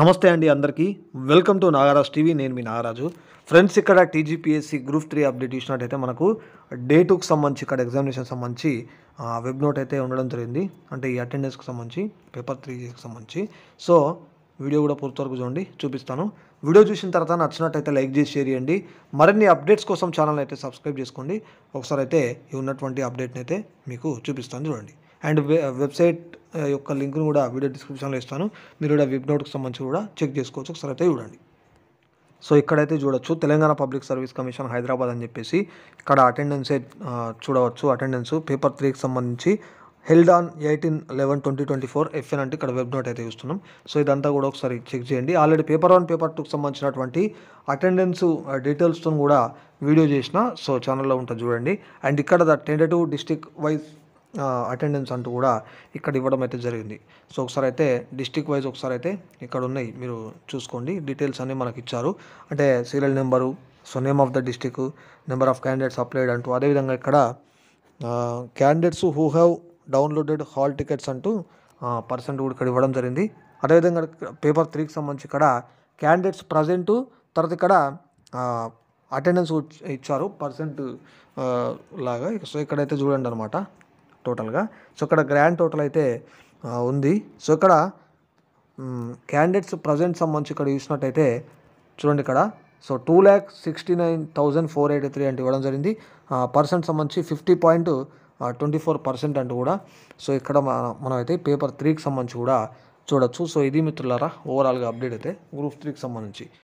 నమస్తే అండి అందరికీ వెల్కమ్ టు నాగరాజ్ టీవీ నేను మీ నాగరాజు ఫ్రెండ్స్ ఇక్కడ టీజీపీఎస్సీ గ్రూప్ త్రీ అప్డేట్ ఇచ్చినట్టయితే మనకు డే టూకి సంబంధించి ఇక్కడ ఎగ్జామినేషన్ సంబంధించి వెబ్ నోట్ అయితే ఉండడం జరిగింది అంటే ఈ అటెండెన్స్కి సంబంధించి పేపర్ త్రీకి సంబంధించి సో వీడియో కూడా పూర్తి వరకు చూడండి చూపిస్తాను వీడియో చూసిన తర్వాత నచ్చినట్టయితే లైక్ చేసి షేర్ చేయండి మరిన్ని అప్డేట్స్ కోసం ఛానల్ అయితే సబ్స్క్రైబ్ చేసుకోండి ఒకసారి అయితే ఈ ఉన్నటువంటి అప్డేట్ని అయితే మీకు చూపిస్తాను చూడండి అండ్ వెబ్సైట్ యొక్క లింక్ను కూడా వీడియో డిస్క్రిప్షన్లో ఇస్తాను మీరు కూడా వెబ్ నోట్కి సంబంధించి కూడా చెక్ చేసుకోవచ్చు ఒకసారి అయితే చూడండి సో ఇక్కడైతే చూడొచ్చు Telangana public service commission Hyderabad అని చెప్పేసి ఇక్కడ అటెండెన్సే చూడవచ్చు అటెండెన్స్ పేపర్ త్రీకి సంబంధించి held on eighteen eleven twenty twenty four FN అంటే ఇక్కడ వెబ్ నోట్ అయితే చూస్తున్నాం సో ఇదంతా కూడా ఒకసారి చెక్ చేయండి ఆల్రెడీ పేపర్ వన్ పేపర్ టూకి సంబంధించినటువంటి అటెండెన్స్ డీటెయిల్స్తో కూడా వీడియో చేసిన సో ఛానల్లో ఉంటుంది చూడండి అండ్ ఇక్కడ the tentative district wise attendance అంటూ కూడా ఇక్కడ ఇవ్వడం అయితే జరిగింది సో ఒకసారి అయితే డిస్టిక్ వైజ్ ఒకసారి అయితే ఇక్కడ ఉన్నాయి మీరు చూసుకోండి డీటెయిల్స్ అన్నీ మనకి ఇచ్చారు అంటే serial number so name of the district number of candidates applied అంటూ అదేవిధంగా ఇక్కడ candidates who have downloaded hall tickets అంటూ పర్సెంట్ కూడా ఇక్కడ ఇవ్వడం జరిగింది అదేవిధంగా పేపర్ త్రీకి సంబంధించి ఇక్కడ క్యాండిడేట్స్ ప్రజెంట్ తర్వాత ఇక్కడ అటెండెన్స్ ఇచ్చారు పర్సెంట్ లాగా సో ఇక్కడైతే చూడండి అనమాట టోటల్గా సో ఇక్కడ గ్రాండ్ టోటల్ అయితే ఉంది సో ఇక్కడ క్యాండిడేట్స్ ప్రజెంట్ సంబంధించి ఇక్కడ చూసినట్టయితే చూడండి ఇక్కడ so two lakh sixty nine thousand four eighty three అంటే ఇవ్వడం జరిగింది పర్సెంట్ సంబంధించి fifty point twenty four percent అంటూ కూడా సో ఇక్కడ మనం అయితే పేపర్ త్రీకి సంబంధించి కూడా చూడొచ్చు సో ఇది మిత్రులారా ఓవరాల్గా అప్డేట్ అయితే గ్రూప్ త్రీకి సంబంధించి